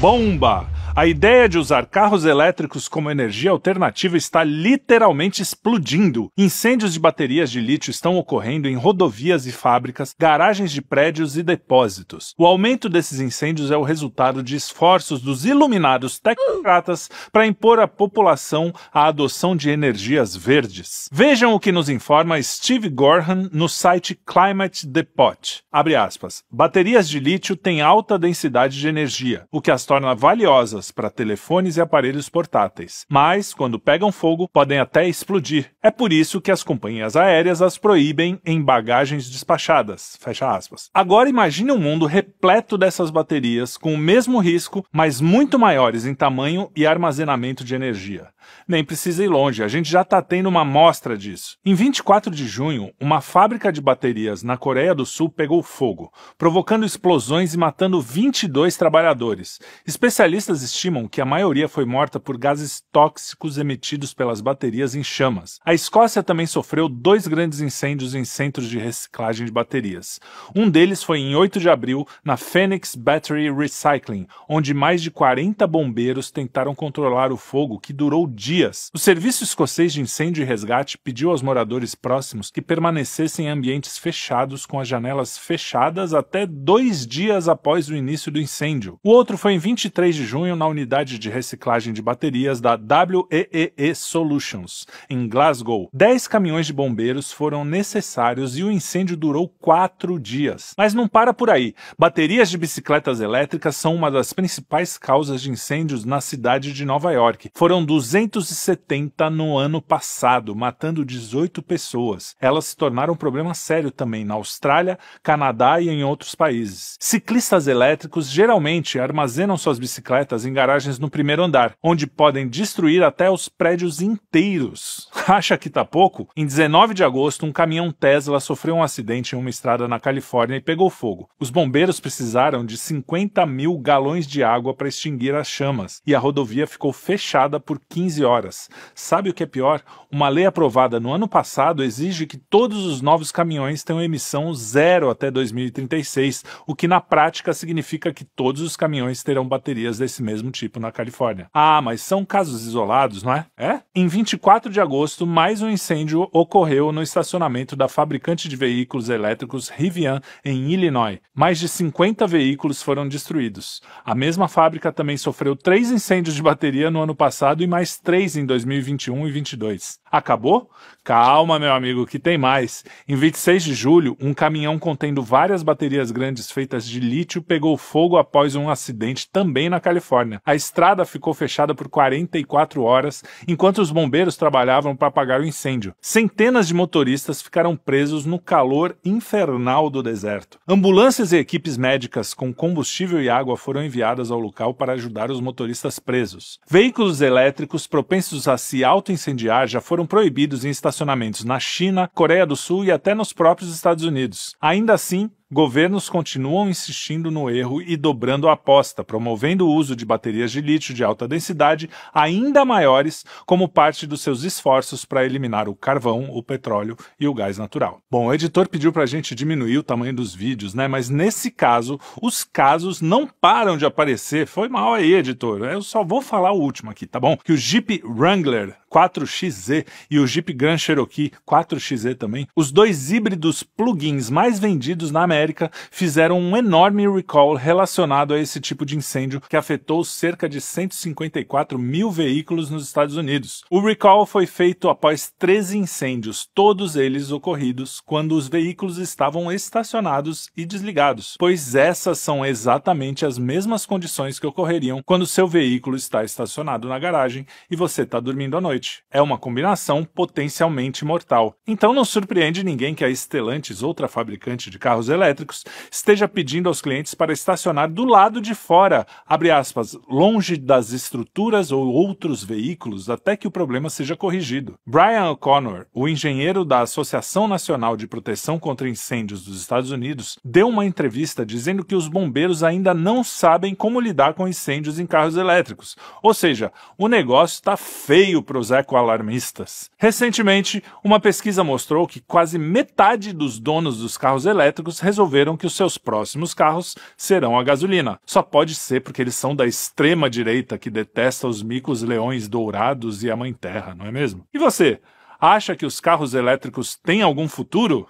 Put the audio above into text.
bomba a ideia de usar carros elétricos como energia alternativa está literalmente explodindo. Incêndios de baterias de lítio estão ocorrendo em rodovias e fábricas, garagens de prédios e depósitos. O aumento desses incêndios é o resultado de esforços dos iluminados tecnocratas para impor à população a adoção de energias verdes. Vejam o que nos informa Steve Gorham no site Climate Depot. Abre aspas. Baterias de lítio têm alta densidade de energia, o que as torna valiosas para telefones e aparelhos portáteis, mas, quando pegam fogo, podem até explodir. É por isso que as companhias aéreas as proíbem em bagagens despachadas. Fecha aspas. Agora imagine um mundo repleto dessas baterias com o mesmo risco, mas muito maiores em tamanho e armazenamento de energia. Nem precisa ir longe, a gente já está tendo uma amostra disso. Em 24 de junho, uma fábrica de baterias na Coreia do Sul pegou fogo, provocando explosões e matando 22 trabalhadores. Especialistas estimam que a maioria foi morta por gases tóxicos emitidos pelas baterias em chamas. A Escócia também sofreu dois grandes incêndios em centros de reciclagem de baterias. Um deles foi em 8 de abril, na Phoenix Battery Recycling, onde mais de 40 bombeiros tentaram controlar o fogo que durou dias. O Serviço Escocês de Incêndio e Resgate pediu aos moradores próximos que permanecessem em ambientes fechados com as janelas fechadas até dois dias após o início do incêndio. O outro foi em 23 de junho na unidade de reciclagem de baterias da WEEE Solutions, em Glasgow. Dez caminhões de bombeiros foram necessários e o incêndio durou quatro dias. Mas não para por aí. Baterias de bicicletas elétricas são uma das principais causas de incêndios na cidade de Nova York. Foram 270 no ano passado, matando 18 pessoas. Elas se tornaram um problema sério também na Austrália, Canadá e em outros países. Ciclistas elétricos geralmente armazenam suas bicicletas em garagens no primeiro andar, onde podem destruir até os prédios inteiros. Acha que tá pouco? Em 19 de agosto, um caminhão Tesla sofreu um acidente em uma estrada na Califórnia e pegou fogo. Os bombeiros precisaram de 50 mil galões de água para extinguir as chamas e a rodovia ficou fechada por 15 horas. Sabe o que é pior? Uma lei aprovada no ano passado exige que todos os novos caminhões tenham emissão zero até 2036, o que na prática significa que todos os caminhões terão baterias desse mesmo mesmo tipo na Califórnia. Ah, mas são casos isolados, não é? É? Em 24 de agosto, mais um incêndio ocorreu no estacionamento da fabricante de veículos elétricos Rivian, em Illinois. Mais de 50 veículos foram destruídos. A mesma fábrica também sofreu três incêndios de bateria no ano passado e mais três em 2021 e 2022. Acabou? Calma, meu amigo, que tem mais. Em 26 de julho, um caminhão contendo várias baterias grandes feitas de lítio pegou fogo após um acidente também na Califórnia. A estrada ficou fechada por 44 horas enquanto os bombeiros trabalhavam para apagar o incêndio. Centenas de motoristas ficaram presos no calor infernal do deserto. Ambulâncias e equipes médicas com combustível e água foram enviadas ao local para ajudar os motoristas presos. Veículos elétricos propensos a se autoincendiar já foram foram proibidos em estacionamentos na China, Coreia do Sul e até nos próprios Estados Unidos. Ainda assim, governos continuam insistindo no erro e dobrando a aposta, promovendo o uso de baterias de lítio de alta densidade ainda maiores como parte dos seus esforços para eliminar o carvão, o petróleo e o gás natural. Bom, o editor pediu para a gente diminuir o tamanho dos vídeos, né? Mas nesse caso, os casos não param de aparecer. Foi mal aí, editor. Eu só vou falar o último aqui, tá bom? Que o Jeep Wrangler 4XZ e o Jeep Grand Cherokee 4XZ também, os dois híbridos plug-ins mais vendidos na América América fizeram um enorme recall relacionado a esse tipo de incêndio que afetou cerca de 154 mil veículos nos Estados Unidos. O recall foi feito após 13 incêndios, todos eles ocorridos quando os veículos estavam estacionados e desligados, pois essas são exatamente as mesmas condições que ocorreriam quando seu veículo está estacionado na garagem e você está dormindo à noite. É uma combinação potencialmente mortal. Então não surpreende ninguém que a Stellantis, outra fabricante de carros elétricos, elétricos, esteja pedindo aos clientes para estacionar do lado de fora, abre aspas, longe das estruturas ou outros veículos, até que o problema seja corrigido. Brian O'Connor, o engenheiro da Associação Nacional de Proteção contra Incêndios dos Estados Unidos, deu uma entrevista dizendo que os bombeiros ainda não sabem como lidar com incêndios em carros elétricos. Ou seja, o negócio está feio para os ecoalarmistas. Recentemente, uma pesquisa mostrou que quase metade dos donos dos carros elétricos resolveram que os seus próximos carros serão a gasolina. Só pode ser porque eles são da extrema direita que detesta os micos leões dourados e a mãe terra, não é mesmo? E você, acha que os carros elétricos têm algum futuro?